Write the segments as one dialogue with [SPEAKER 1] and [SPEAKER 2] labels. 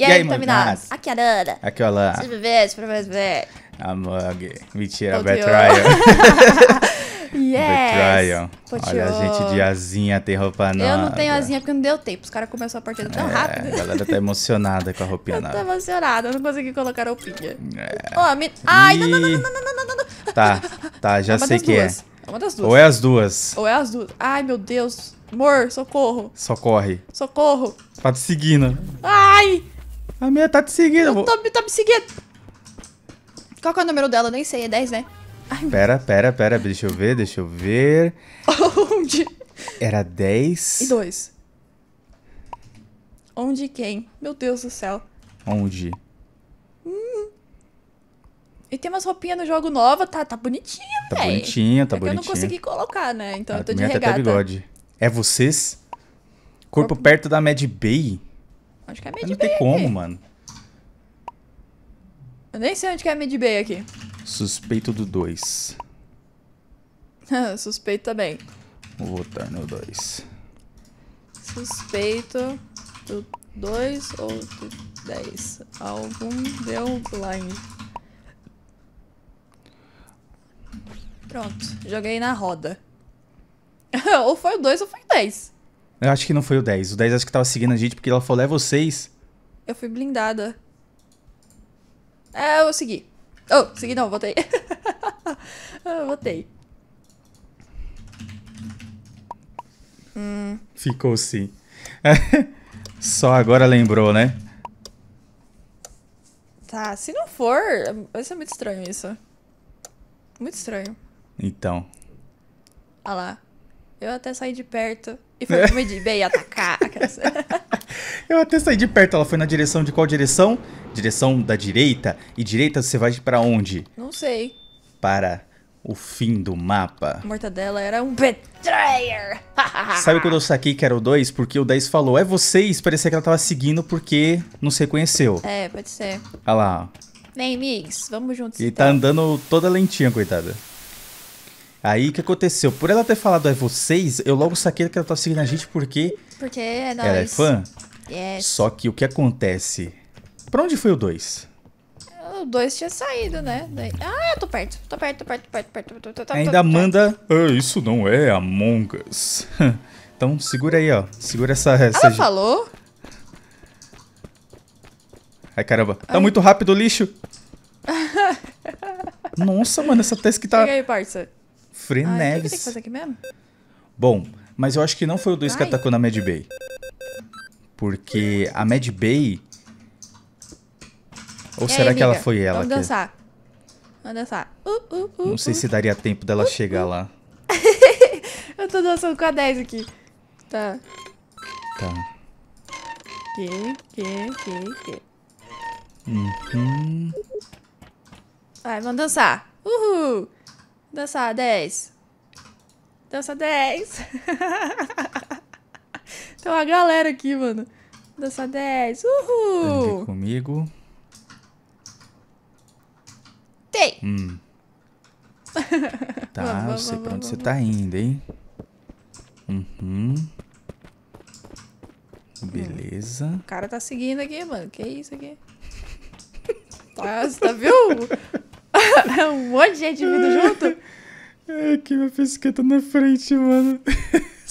[SPEAKER 1] E, aí, aí Aqui é a Nana. Aqui é o Alan. Seja bebês, para mais bem.
[SPEAKER 2] A Mug. Mentira, Betrayal. yes! Betrayal. Olha, a gente de asinha tem roupa nova. Eu não tenho
[SPEAKER 1] asinha porque não deu tempo. Os caras começaram a partida tão é,
[SPEAKER 2] rápido. A galera tá emocionada com a roupinha nova. Eu tô
[SPEAKER 1] emocionada, eu não consegui colocar a roupinha. É. Oh, me... Ai, não, não,
[SPEAKER 2] não, não, não, não, não, não. Tá, tá, já é sei que é. duas. é. É uma das duas. Ou é as duas.
[SPEAKER 1] Ou é as duas. Ai, meu Deus. Amor, socorro.
[SPEAKER 2] Socorre.
[SPEAKER 1] Socorro.
[SPEAKER 2] Tá te seguindo. Ai! A minha tá te seguindo. Eu
[SPEAKER 1] tô, tá me seguindo. Qual que é o número dela? nem sei, é 10, né? Ai,
[SPEAKER 2] pera, pera, pera, deixa eu ver, deixa eu ver. Onde? Era 10. E
[SPEAKER 1] 2. Onde quem? Meu Deus do céu.
[SPEAKER 2] Onde? Hum.
[SPEAKER 1] E tem umas roupinhas no jogo nova, tá, tá bonitinha, velho. Tá véi. bonitinha, tá é bonitinha. eu não consegui colocar, né? Então A ah, eu tô de tá regata. Até
[SPEAKER 2] bigode. É vocês? Corpo, Corpo perto da Mad Bay?
[SPEAKER 1] Onde que é Mid Bay? Não tem como, aqui? mano. Eu nem sei onde que é Mid Bay aqui.
[SPEAKER 2] Suspeito do 2.
[SPEAKER 1] Suspeito também.
[SPEAKER 2] Vou votar no 2.
[SPEAKER 1] Suspeito do 2 ou do 10. Algum deu blind. Pronto, joguei na roda. ou foi o 2 ou foi o 10.
[SPEAKER 2] Eu acho que não foi o 10. O 10 acho que tava seguindo a gente porque ela falou, é vocês.
[SPEAKER 1] Eu fui blindada. É, eu segui. Oh, segui não, voltei. votei. Ah, voltei. Hum.
[SPEAKER 2] Ficou sim. Só agora lembrou, né?
[SPEAKER 1] Tá, se não for, vai ser muito estranho isso. Muito estranho. Então. Olha lá. Eu até saí de perto. E foi é. pro Medibê e atacar.
[SPEAKER 2] eu até saí de perto, ela foi na direção de qual direção? Direção da direita. E direita você vai para onde? Não sei. Para o fim do mapa. A
[SPEAKER 1] mortadela era um betrayer. Sabe quando
[SPEAKER 2] eu saquei que era o 2? Porque o 10 falou, é vocês. Parecia que ela tava seguindo porque não se reconheceu.
[SPEAKER 1] É, pode ser. Olha lá. Vem, Mix, vamos juntos.
[SPEAKER 2] E então. tá andando toda lentinha, coitada. Aí o que aconteceu? Por ela ter falado é vocês, eu logo saquei que ela tá seguindo a gente porque.
[SPEAKER 1] Porque é nóis. Ela é fã? Yes.
[SPEAKER 2] Só que o que acontece? Pra onde foi o 2?
[SPEAKER 1] O 2 tinha saído, né? Ah, eu tô perto, tô perto, tô perto, tô perto, perto. Tô, tô, tô, Ainda
[SPEAKER 2] manda. isso não é Among Us. então segura aí, ó. Segura essa. essa ela falou? Ai, caramba. Tá Ai. muito rápido o lixo. Nossa, mano, essa task tá. Chega aí, parça. Fran Ai, O que, que tem que fazer aqui mesmo? Bom, mas eu acho que não foi o 2 que atacou na Mad Bay. Porque a Mad Bay. Ou aí, será amiga? que ela foi ela? Vamos que... dançar.
[SPEAKER 1] Vamos dançar. Uh, uh,
[SPEAKER 2] uh, não sei uh. se daria tempo dela uh, chegar uh. lá.
[SPEAKER 1] eu tô dançando com a 10 aqui. Tá. Tá. Que, que, que, que. Uhum. Vai, vamos dançar. Uhul. Dançar 10. Dança 10. Tem uma galera aqui, mano. Dança 10. Uhul! Vem
[SPEAKER 2] comigo. Tem! Hum.
[SPEAKER 1] tá, vamos, eu sei vamos, pra onde vamos. você tá
[SPEAKER 2] indo, hein? Uhum. Beleza. O
[SPEAKER 1] cara tá seguindo aqui, mano. Que isso aqui? Nossa, tá viu? um monte de gente
[SPEAKER 2] vindo é. junto. É, que minha pesqueta na frente, mano.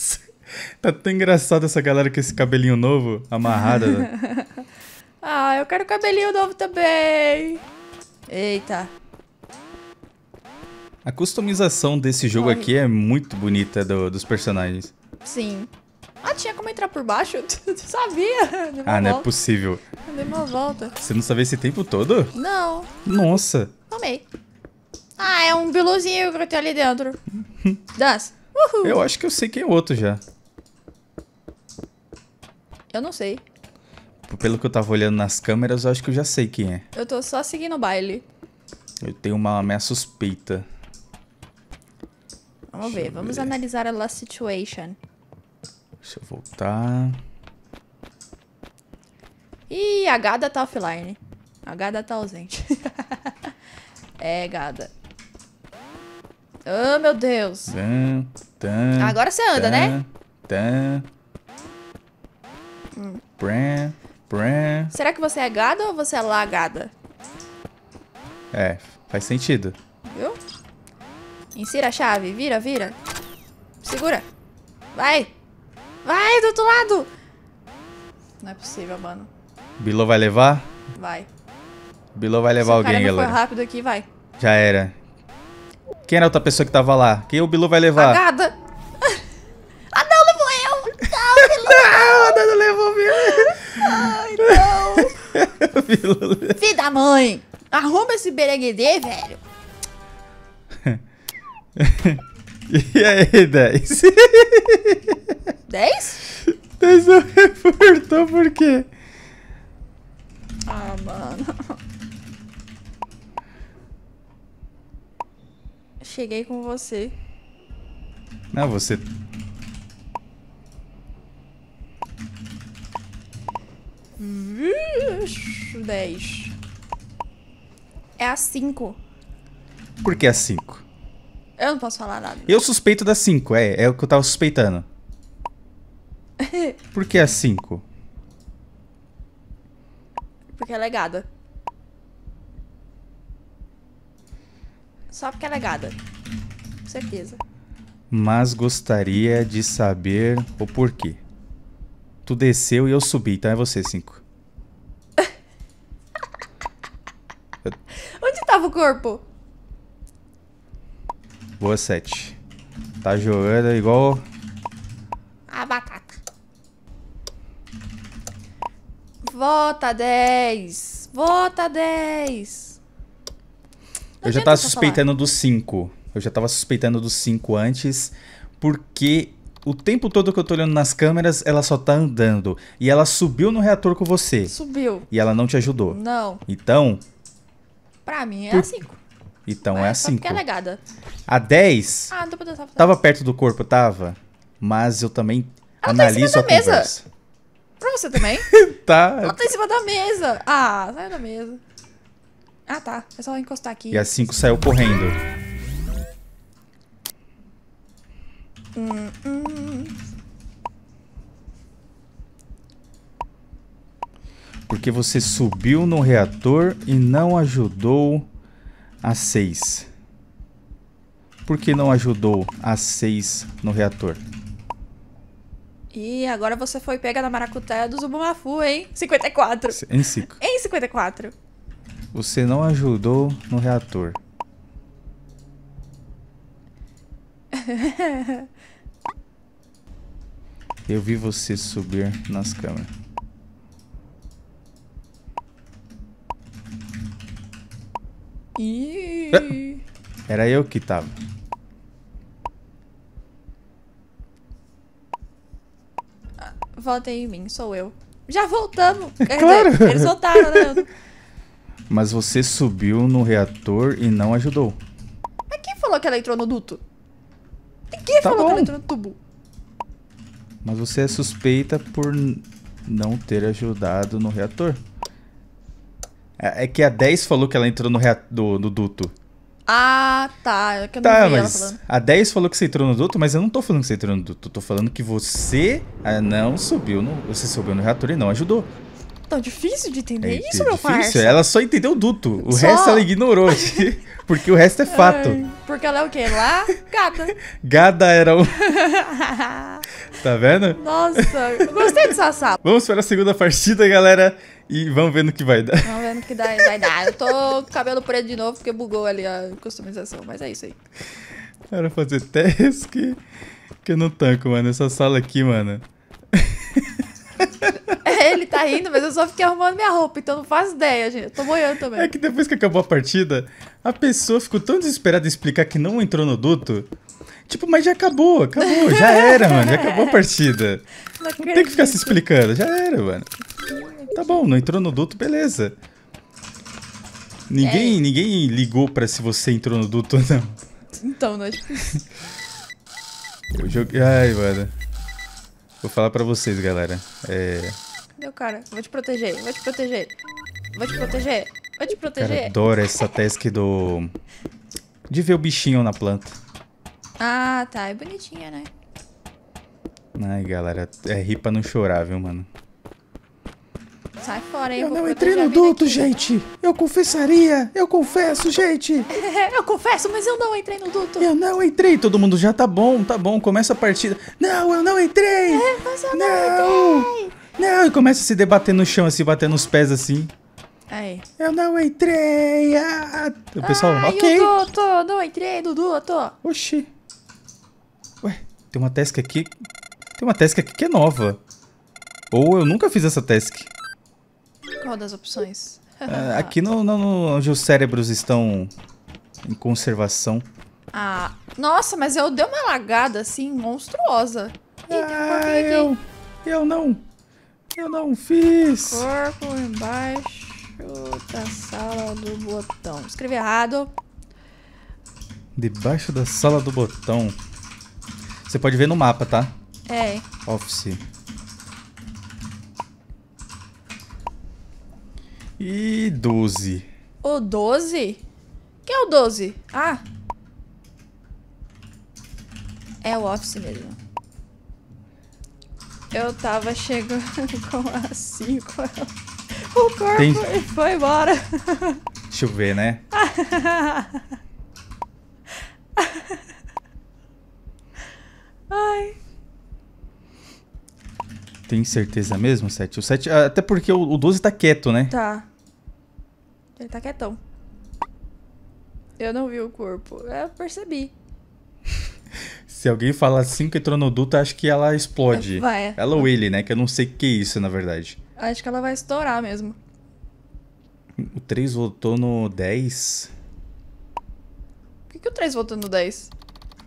[SPEAKER 2] tá tão engraçado essa galera com esse cabelinho novo, amarrada. Né?
[SPEAKER 1] ah, eu quero cabelinho novo também. Eita.
[SPEAKER 2] A customização desse jogo Corre. aqui é muito bonita do, dos personagens.
[SPEAKER 1] Sim. Ah, tinha como entrar por baixo? Tu sabia? Ah, volta. não é possível. Eu dei uma volta. Você
[SPEAKER 2] não sabia esse tempo todo? Não. Nossa.
[SPEAKER 1] Tomei. Ah, é um biluzinho que eu tenho ali dentro. Das. Uhul. Eu
[SPEAKER 2] acho que eu sei quem é outro já. Eu não sei. Pelo que eu tava olhando nas câmeras, eu acho que eu já sei quem é.
[SPEAKER 1] Eu tô só seguindo o baile.
[SPEAKER 2] Eu tenho uma minha suspeita.
[SPEAKER 1] Vamos Deixa ver, vamos ver. analisar a last situation.
[SPEAKER 2] Deixa eu voltar.
[SPEAKER 1] Ih, a Gada tá offline. A Gada tá ausente. é, Gada. Oh, meu Deus.
[SPEAKER 2] Tum, tum, Agora você anda, tum, né? Tum. Hum. Brum, brum.
[SPEAKER 1] Será que você é gada ou você é lagada?
[SPEAKER 2] É, faz sentido.
[SPEAKER 1] Viu? Insira a chave. Vira, vira. Segura. Vai. Vai, do outro lado. Não é possível, mano.
[SPEAKER 2] Bilo vai levar? Vai. Bilo vai levar Se alguém, galera. Se o cara não for
[SPEAKER 1] rápido aqui, vai.
[SPEAKER 2] Já era. Quem era a outra pessoa que tava lá? Quem o Bilu vai levar? A
[SPEAKER 1] gada. Ah, não, levou eu. Não, Bilu. não, a levou o Bilu. Ai, não. Bilu. Filho da mãe. Arruma esse bereguedê, velho.
[SPEAKER 2] e aí, 10?
[SPEAKER 1] 10? 10 não reportou por quê? Ah, mano. Cheguei com você. Ah, você. Dez. É a cinco.
[SPEAKER 2] Por que a cinco?
[SPEAKER 1] Eu não posso falar nada. Eu
[SPEAKER 2] suspeito da cinco, é, é o que eu tava suspeitando. Por que a cinco?
[SPEAKER 1] Porque ela é gada. Só porque ela é gada. Com certeza.
[SPEAKER 2] Mas gostaria de saber o porquê. Tu desceu e eu subi, então é você, cinco.
[SPEAKER 1] Onde tava o corpo?
[SPEAKER 2] Boa, sete. Tá jogando igual.
[SPEAKER 1] A batata. Vota dez. Vota dez eu já tava suspeitando
[SPEAKER 2] falar. dos cinco. Eu já tava suspeitando dos cinco antes, porque o tempo todo que eu tô olhando nas câmeras, ela só tá andando. E ela subiu no reator com você. Subiu. E ela não te ajudou. Não. Então.
[SPEAKER 1] Pra mim é por... a 5.
[SPEAKER 2] Então Mas é a 5. Porque é legada. A 10.
[SPEAKER 1] Ah, não tô podendo falar. Tava
[SPEAKER 2] perto do corpo, tava. Mas eu também ela analiso tá em cima da mesa. conversa. Pra você também? tá. Ela tá
[SPEAKER 1] em cima da mesa. Ah, sai da mesa. Ah, tá. É só encostar aqui. E a 5
[SPEAKER 2] saiu correndo. Porque você subiu no reator e não ajudou a 6. Por que não ajudou a 6 no reator?
[SPEAKER 1] E agora você foi pega na maracutaia do Zubumafu, hein? 54. Em 5. Em 54.
[SPEAKER 2] Você não ajudou no reator. Eu vi você subir nas câmeras. Era eu que tava.
[SPEAKER 1] Ah, aí em mim, sou eu. Já voltamos! claro! eles voltaram, né?
[SPEAKER 2] Mas você subiu no reator e não ajudou.
[SPEAKER 1] Mas quem falou que ela entrou no duto? Quem tá falou bom. que ela entrou no tubo.
[SPEAKER 2] Mas você é suspeita por não ter ajudado no reator. É, é que a 10 falou que ela entrou no, do, no duto. Ah,
[SPEAKER 1] tá. É que eu tá, não mas ela
[SPEAKER 2] a 10 falou que você entrou no duto, mas eu não tô falando que você entrou no duto. Eu tô falando que você ah, não subiu no, você subiu no reator e não ajudou.
[SPEAKER 1] Tá difícil de entender é, isso, é meu meu parça. É, ela
[SPEAKER 2] só entendeu o duto. O só? resto ela ignorou. porque o resto é fato. Ai,
[SPEAKER 1] porque ela é o quê? Lá? Gada.
[SPEAKER 2] Gada era um.
[SPEAKER 1] tá vendo? Nossa, gostei dessa sala.
[SPEAKER 2] Vamos para a segunda partida, galera. E vamos ver no que vai dar. Vamos
[SPEAKER 1] ver no que dá, vai dar. Eu tô com cabelo preto de novo porque bugou ali a customização. Mas é isso aí.
[SPEAKER 2] Era fazer teste que, que eu não tanco, mano. Essa sala aqui, mano.
[SPEAKER 1] É, ele tá rindo, mas eu só fiquei arrumando minha roupa, então não
[SPEAKER 2] faz ideia, gente. Eu tô boiando também. É que depois que acabou a partida, a pessoa ficou tão desesperada em explicar que não entrou no duto. Tipo, mas já acabou, acabou, já era, mano, já acabou a é. partida. Não, não tem que ficar se explicando, já era, mano. Tá bom, não entrou no duto, beleza. Ninguém, é. ninguém ligou pra se você entrou no duto ou não.
[SPEAKER 1] Então, nós. Né?
[SPEAKER 2] Eu joguei. Ai, mano. Vou falar pra vocês, galera. É...
[SPEAKER 1] Meu cara, vou te proteger, vou te proteger. Vou te proteger, vou te proteger. Cara, adoro
[SPEAKER 2] essa task do... De ver o bichinho na planta.
[SPEAKER 1] Ah, tá. É bonitinha, né?
[SPEAKER 2] Ai, galera, é ri pra não chorar, viu, mano?
[SPEAKER 1] Sai fora aí, Eu não entrei no duto, aqui.
[SPEAKER 2] gente. Eu confessaria. Eu confesso, gente.
[SPEAKER 1] eu confesso, mas eu não entrei no duto.
[SPEAKER 2] Eu não entrei. Todo mundo já tá bom, tá bom. Começa a partida. Não, eu não entrei. É, mas
[SPEAKER 1] eu não, não entrei.
[SPEAKER 2] Não, e começa a se debater no chão, se assim, bater nos pés assim.
[SPEAKER 1] Aí. Eu não entrei. Ah. O pessoal, Ai, ok. Eu tô, tô, não entrei, Dudu, eu tô. Oxi. Ué,
[SPEAKER 2] tem uma task aqui. Tem uma task aqui que é nova. Ou eu nunca fiz essa task.
[SPEAKER 1] Qual das opções? É, aqui
[SPEAKER 2] no, no, no, onde os cérebros estão em conservação.
[SPEAKER 1] Ah, nossa, mas eu dei uma lagada assim monstruosa. ah, eu,
[SPEAKER 2] eu não. Eu não fiz. Corpo embaixo
[SPEAKER 1] da sala do botão. Escrevi errado.
[SPEAKER 2] Debaixo da sala do botão. Você pode ver no mapa, tá? É. Office. E 12.
[SPEAKER 1] O 12? Quem é o 12? Ah. É o Office mesmo. Eu tava chegando com a 5. O corpo Tem... foi embora.
[SPEAKER 2] Deixa eu ver, né? Ai. Tem certeza mesmo, 7? O 7. Ah, até porque o 12 tá quieto, né?
[SPEAKER 1] Tá. Ele tá quietão. Eu não vi o corpo. Eu percebi.
[SPEAKER 2] Se alguém fala assim que entrou no duto, acho que ela explode. Vai. Ela ou ele, né? Que eu não sei o que é isso, na verdade.
[SPEAKER 1] Acho que ela vai estourar mesmo.
[SPEAKER 2] O 3 voltou no 10. Por
[SPEAKER 1] que, que o 3 voltou no 10?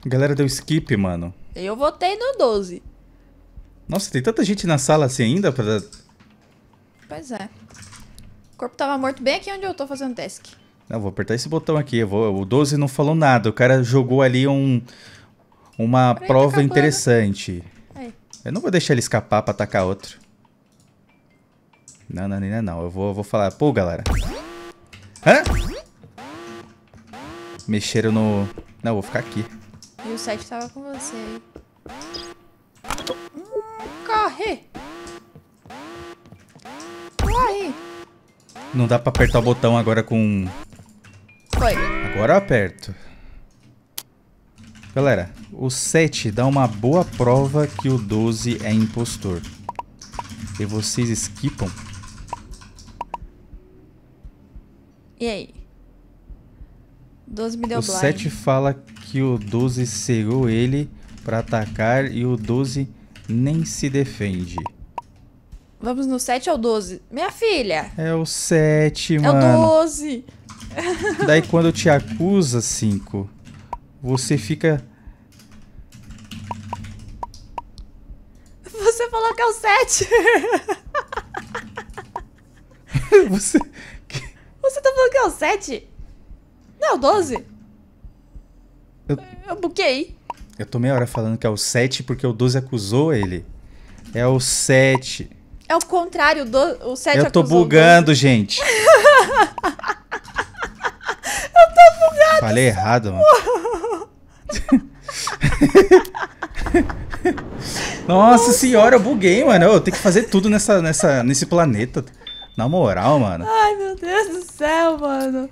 [SPEAKER 2] A galera deu skip, mano.
[SPEAKER 1] Eu votei no 12.
[SPEAKER 2] Nossa, tem tanta gente na sala assim ainda pra.
[SPEAKER 1] Pois é corpo tava morto bem aqui onde eu tô fazendo task.
[SPEAKER 2] Não, vou apertar esse botão aqui. Eu vou, o 12 não falou nada. O cara jogou ali um uma Peraí, tá prova tá interessante. Aí. Eu não vou deixar ele escapar pra atacar outro. Não, não, não, não. Eu vou, vou falar. Pô, galera. Hã? Mexeram no... Não, eu vou ficar aqui.
[SPEAKER 1] E o 7 tava com você aí. Hum, corre!
[SPEAKER 2] Não dá pra apertar o botão agora com... Foi. Agora eu aperto. Galera, o 7 dá uma boa prova que o 12 é impostor. E vocês esquipam?
[SPEAKER 1] E aí? 12 me deu o blind. O 7
[SPEAKER 2] fala que o 12 cegou ele pra atacar e o 12 nem se defende.
[SPEAKER 1] Vamos no 7 ou 12? Minha filha!
[SPEAKER 2] É o 7, mano. É o
[SPEAKER 1] 12. Daí
[SPEAKER 2] quando te acusa, 5, você fica.
[SPEAKER 1] Você falou que é o 7. você. Você tá falando que é o 7? Não, é o 12. Eu... eu buquei.
[SPEAKER 2] Eu tô meia hora falando que é o 7 porque o 12 acusou ele. É o 7.
[SPEAKER 1] É o contrário do o 7 Eu tô bugando,
[SPEAKER 2] gente. eu tô bugado. Falei errado, mano. Nossa, Nossa, senhora, eu buguei, mano. Eu tenho que fazer tudo nessa, nessa, nesse planeta. Na moral, mano.
[SPEAKER 1] Ai, meu Deus do céu, mano.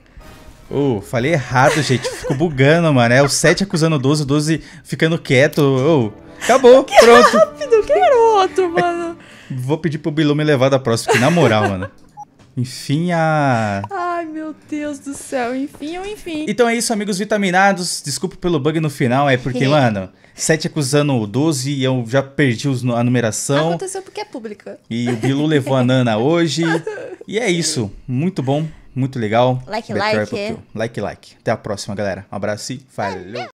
[SPEAKER 2] Oh, falei errado, gente. Ficou bugando, mano. É o 7 acusando o 12, o 12 ficando quieto. Oh, acabou, que pronto.
[SPEAKER 1] rápido, garoto, mano.
[SPEAKER 2] Vou pedir pro Bilu me levar da próxima, que na moral, mano. Enfim, a.
[SPEAKER 1] Ai, meu Deus do céu. Enfim, ou enfim.
[SPEAKER 2] Então é isso, amigos vitaminados. Desculpa pelo bug no final, é porque, mano, 7 acusando o 12 e eu já perdi a numeração. Aconteceu
[SPEAKER 1] porque é pública.
[SPEAKER 2] E o Bilu levou a Nana hoje. e é isso. Muito bom, muito legal. Like, Better like. Apple. Like, like. Até a próxima, galera. Um abraço e falou.